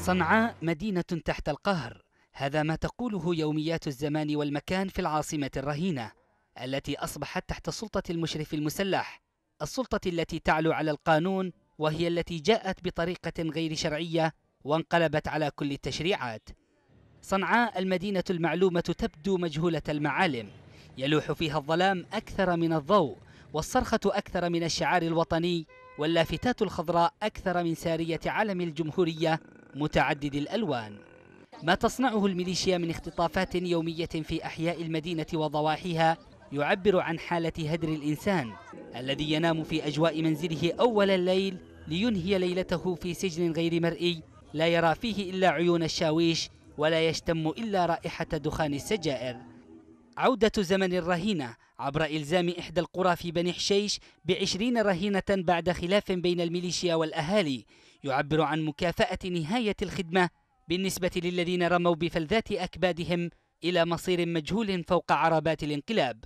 صنعاء مدينة تحت القهر هذا ما تقوله يوميات الزمان والمكان في العاصمة الرهينة التي أصبحت تحت سلطة المشرف المسلح السلطة التي تعلو على القانون وهي التي جاءت بطريقة غير شرعية وانقلبت على كل التشريعات صنعاء المدينة المعلومة تبدو مجهولة المعالم يلوح فيها الظلام أكثر من الضوء والصرخة أكثر من الشعار الوطني واللافتات الخضراء أكثر من سارية علم الجمهورية متعدد الألوان ما تصنعه الميليشيا من اختطافات يومية في أحياء المدينة وضواحيها يعبر عن حالة هدر الإنسان الذي ينام في أجواء منزله أول الليل لينهي ليلته في سجن غير مرئي لا يرى فيه إلا عيون الشاويش ولا يشتم إلا رائحة دخان السجائر عودة زمن الرهينة عبر إلزام إحدى القرى في بني حشيش بعشرين رهينة بعد خلاف بين الميليشيا والأهالي يعبر عن مكافأة نهاية الخدمة بالنسبة للذين رموا بفلذات أكبادهم إلى مصير مجهول فوق عربات الانقلاب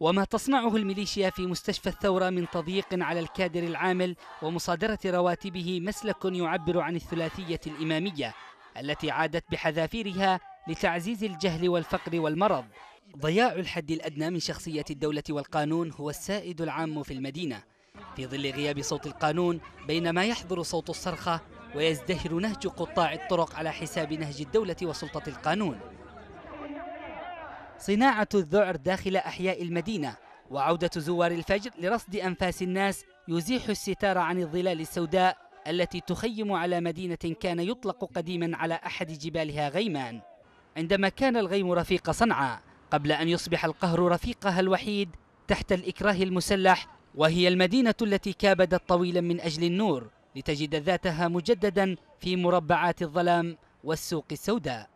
وما تصنعه الميليشيا في مستشفى الثورة من تضييق على الكادر العامل ومصادرة رواتبه مسلك يعبر عن الثلاثية الإمامية التي عادت بحذافيرها لتعزيز الجهل والفقر والمرض ضياع الحد الأدنى من شخصية الدولة والقانون هو السائد العام في المدينة في ظل غياب صوت القانون بينما يحضر صوت الصرخة ويزدهر نهج قطاع الطرق على حساب نهج الدولة وسلطة القانون صناعة الذعر داخل أحياء المدينة وعودة زوار الفجر لرصد أنفاس الناس يزيح الستار عن الظلال السوداء التي تخيم على مدينة كان يطلق قديما على أحد جبالها غيمان عندما كان الغيم رفيق صنعاء قبل أن يصبح القهر رفيقها الوحيد تحت الإكراه المسلح وهي المدينة التي كابدت طويلا من أجل النور لتجد ذاتها مجددا في مربعات الظلام والسوق السوداء